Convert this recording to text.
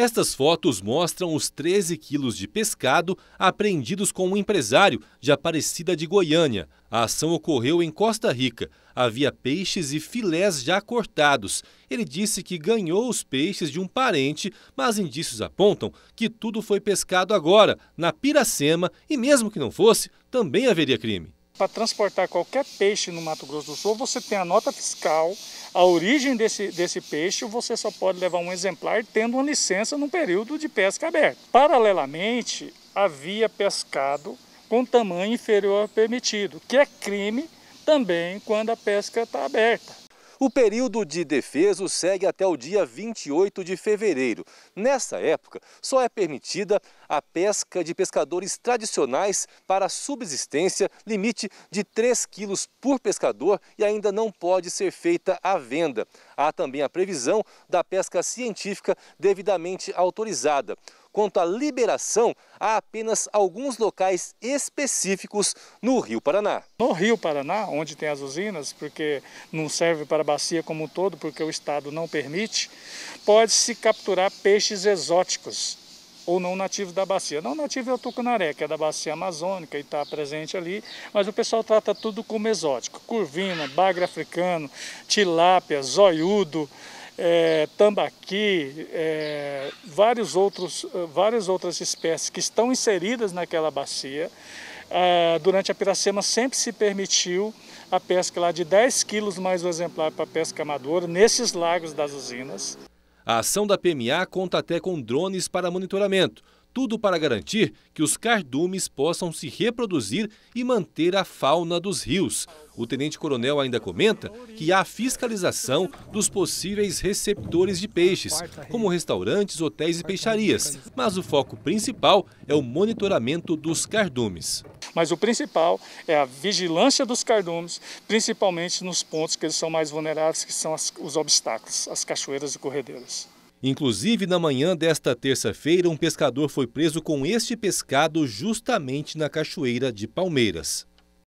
Estas fotos mostram os 13 quilos de pescado apreendidos com um empresário de Aparecida de Goiânia. A ação ocorreu em Costa Rica. Havia peixes e filés já cortados. Ele disse que ganhou os peixes de um parente, mas indícios apontam que tudo foi pescado agora, na Piracema, e mesmo que não fosse, também haveria crime para transportar qualquer peixe no Mato Grosso do Sul, você tem a nota fiscal, a origem desse, desse peixe, você só pode levar um exemplar tendo uma licença num período de pesca aberta. Paralelamente, havia pescado com tamanho inferior permitido, que é crime também quando a pesca está aberta. O período de defeso segue até o dia 28 de fevereiro. Nessa época, só é permitida a pesca de pescadores tradicionais para subsistência, limite de 3 quilos por pescador e ainda não pode ser feita a venda. Há também a previsão da pesca científica devidamente autorizada quanto à liberação a apenas alguns locais específicos no Rio Paraná. No Rio Paraná, onde tem as usinas, porque não serve para a bacia como um todo, porque o Estado não permite, pode-se capturar peixes exóticos ou não nativos da bacia. Não nativo é o tucunaré, que é da bacia amazônica e está presente ali, mas o pessoal trata tudo como exótico. Curvina, bagre africano, tilápia, zoiudo, é, tambaqui, é, vários outros, várias outras espécies que estão inseridas naquela bacia. É, durante a Piracema sempre se permitiu a pesca lá de 10 quilos mais o exemplar para pesca amadora nesses lagos das usinas. A ação da PMA conta até com drones para monitoramento, tudo para garantir que os cardumes possam se reproduzir e manter a fauna dos rios. O tenente-coronel ainda comenta que há fiscalização dos possíveis receptores de peixes, como restaurantes, hotéis e peixarias, mas o foco principal é o monitoramento dos cardumes. Mas o principal é a vigilância dos cardumes, principalmente nos pontos que eles são mais vulneráveis, que são as, os obstáculos, as cachoeiras e corredeiras. Inclusive, na manhã desta terça-feira, um pescador foi preso com este pescado justamente na Cachoeira de Palmeiras.